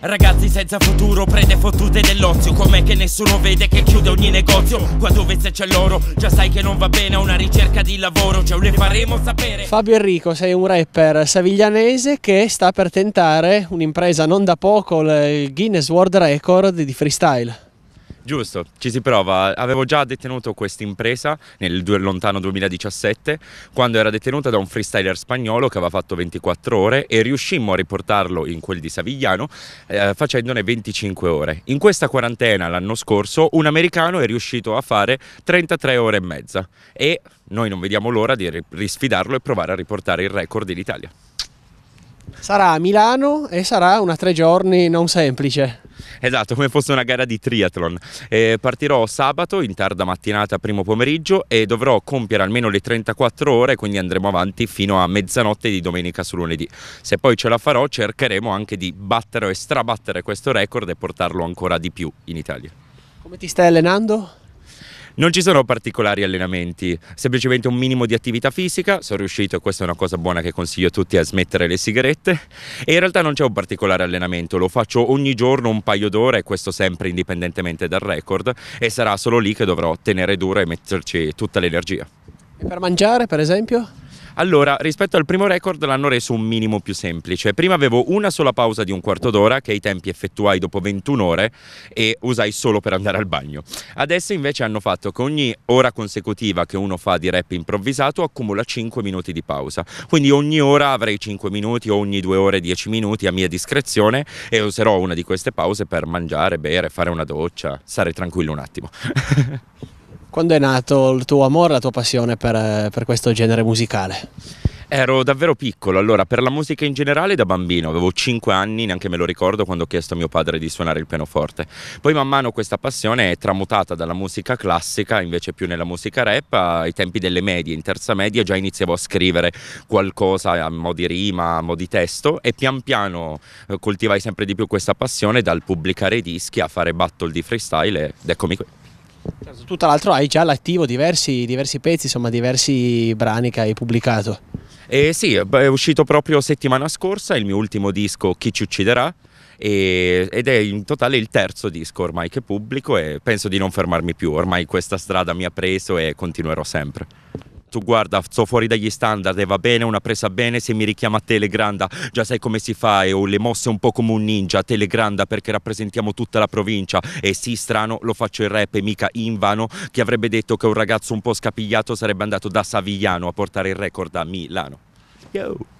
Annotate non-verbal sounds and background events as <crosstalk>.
Ragazzi senza futuro prende fottute dell'ozio Com'è che nessuno vede che chiude ogni negozio Qua dove se c'è l'oro già sai che non va bene Una ricerca di lavoro ce cioè, le faremo sapere Fabio Enrico sei un rapper saviglianese che sta per tentare un'impresa non da poco Il Guinness World Record di freestyle Giusto, ci si prova. Avevo già detenuto questa impresa nel lontano 2017, quando era detenuta da un freestyler spagnolo che aveva fatto 24 ore e riuscimmo a riportarlo in quel di Savigliano eh, facendone 25 ore. In questa quarantena l'anno scorso un americano è riuscito a fare 33 ore e mezza e noi non vediamo l'ora di risfidarlo e provare a riportare il record in Italia. Sarà a Milano e sarà una tre giorni non semplice. Esatto, come fosse una gara di triathlon. Eh, partirò sabato in tarda mattinata, primo pomeriggio e dovrò compiere almeno le 34 ore, quindi andremo avanti fino a mezzanotte di domenica su lunedì. Se poi ce la farò, cercheremo anche di battere e strabattere questo record e portarlo ancora di più in Italia. Come ti stai allenando? Non ci sono particolari allenamenti, semplicemente un minimo di attività fisica, sono riuscito e questa è una cosa buona che consiglio a tutti a smettere le sigarette e in realtà non c'è un particolare allenamento, lo faccio ogni giorno un paio d'ore questo sempre indipendentemente dal record e sarà solo lì che dovrò tenere dura e metterci tutta l'energia. E per mangiare per esempio? Allora, rispetto al primo record l'hanno reso un minimo più semplice. Prima avevo una sola pausa di un quarto d'ora che i tempi effettuai dopo 21 ore e usai solo per andare al bagno. Adesso invece hanno fatto che ogni ora consecutiva che uno fa di rap improvvisato accumula 5 minuti di pausa. Quindi ogni ora avrei 5 minuti ogni 2 ore 10 minuti a mia discrezione e userò una di queste pause per mangiare, bere, fare una doccia, stare tranquillo un attimo. <laughs> Quando è nato il tuo amore, la tua passione per, eh, per questo genere musicale? Ero davvero piccolo, allora per la musica in generale da bambino, avevo 5 anni, neanche me lo ricordo, quando ho chiesto a mio padre di suonare il pianoforte. Poi man mano questa passione è tramutata dalla musica classica, invece più nella musica rap, ai tempi delle medie, in terza media già iniziavo a scrivere qualcosa a mo' di rima, a mo' di testo e pian piano eh, coltivai sempre di più questa passione dal pubblicare dischi a fare battle di freestyle ed eccomi qui. Certo. Tutto l'altro hai già l'attivo diversi, diversi pezzi, insomma diversi brani che hai pubblicato. Eh sì, è uscito proprio settimana scorsa il mio ultimo disco Chi ci ucciderà e, ed è in totale il terzo disco ormai che pubblico e penso di non fermarmi più, ormai questa strada mi ha preso e continuerò sempre tu guarda, sto fuori dagli standard e va bene, una presa bene, se mi richiama Telegranda, già sai come si fa e ho le mosse un po' come un ninja, Telegranda perché rappresentiamo tutta la provincia e sì, strano, lo faccio il rap e mica invano, chi avrebbe detto che un ragazzo un po' scapigliato sarebbe andato da Savigliano a portare il record a Milano. Yo.